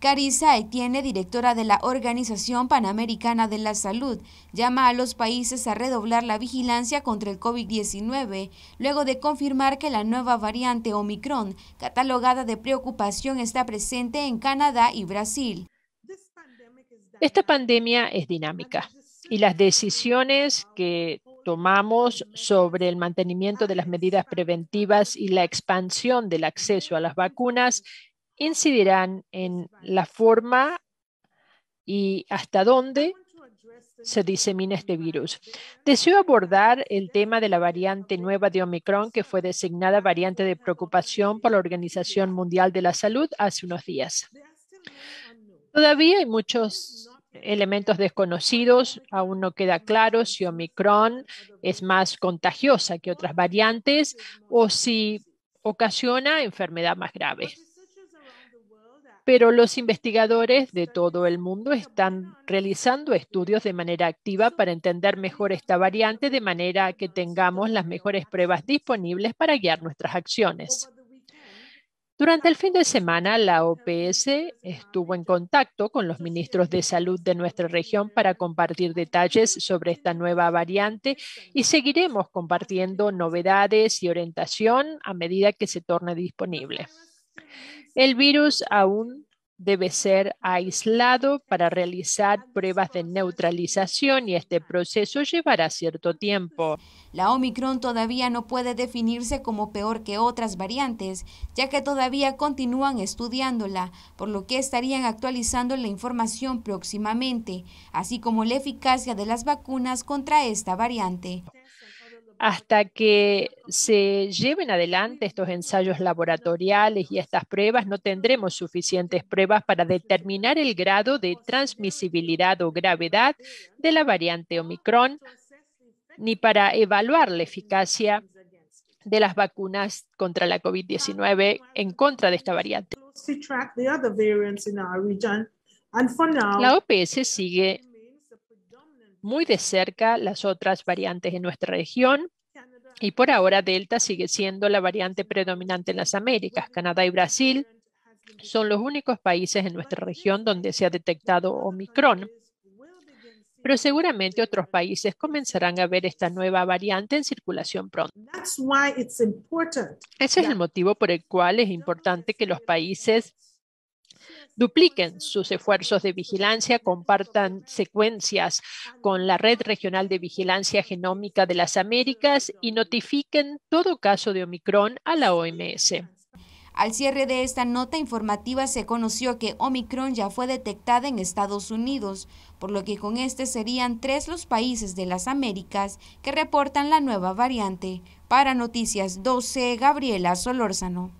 Carissa Etienne, directora de la Organización Panamericana de la Salud, llama a los países a redoblar la vigilancia contra el COVID-19, luego de confirmar que la nueva variante Omicron, catalogada de preocupación, está presente en Canadá y Brasil. Esta pandemia es dinámica y las decisiones que tomamos sobre el mantenimiento de las medidas preventivas y la expansión del acceso a las vacunas incidirán en la forma y hasta dónde se disemina este virus. Deseo abordar el tema de la variante nueva de Omicron, que fue designada variante de preocupación por la Organización Mundial de la Salud hace unos días. Todavía hay muchos elementos desconocidos, aún no queda claro si Omicron es más contagiosa que otras variantes o si ocasiona enfermedad más grave. Pero los investigadores de todo el mundo están realizando estudios de manera activa para entender mejor esta variante de manera que tengamos las mejores pruebas disponibles para guiar nuestras acciones. Durante el fin de semana, la OPS estuvo en contacto con los ministros de salud de nuestra región para compartir detalles sobre esta nueva variante y seguiremos compartiendo novedades y orientación a medida que se torne disponible. El virus aún debe ser aislado para realizar pruebas de neutralización y este proceso llevará cierto tiempo. La Omicron todavía no puede definirse como peor que otras variantes, ya que todavía continúan estudiándola, por lo que estarían actualizando la información próximamente, así como la eficacia de las vacunas contra esta variante hasta que se lleven adelante estos ensayos laboratoriales y estas pruebas, no tendremos suficientes pruebas para determinar el grado de transmisibilidad o gravedad de la variante Omicron, ni para evaluar la eficacia de las vacunas contra la COVID-19 en contra de esta variante. La OPS sigue muy de cerca las otras variantes en nuestra región y por ahora, Delta sigue siendo la variante predominante en las Américas. Canadá y Brasil son los únicos países en nuestra región donde se ha detectado Omicron. Pero seguramente otros países comenzarán a ver esta nueva variante en circulación pronto. Ese es el motivo por el cual es importante que los países dupliquen sus esfuerzos de vigilancia, compartan secuencias con la Red Regional de Vigilancia Genómica de las Américas y notifiquen todo caso de Omicron a la OMS. Al cierre de esta nota informativa se conoció que Omicron ya fue detectada en Estados Unidos, por lo que con este serían tres los países de las Américas que reportan la nueva variante. Para Noticias 12, Gabriela Solórzano.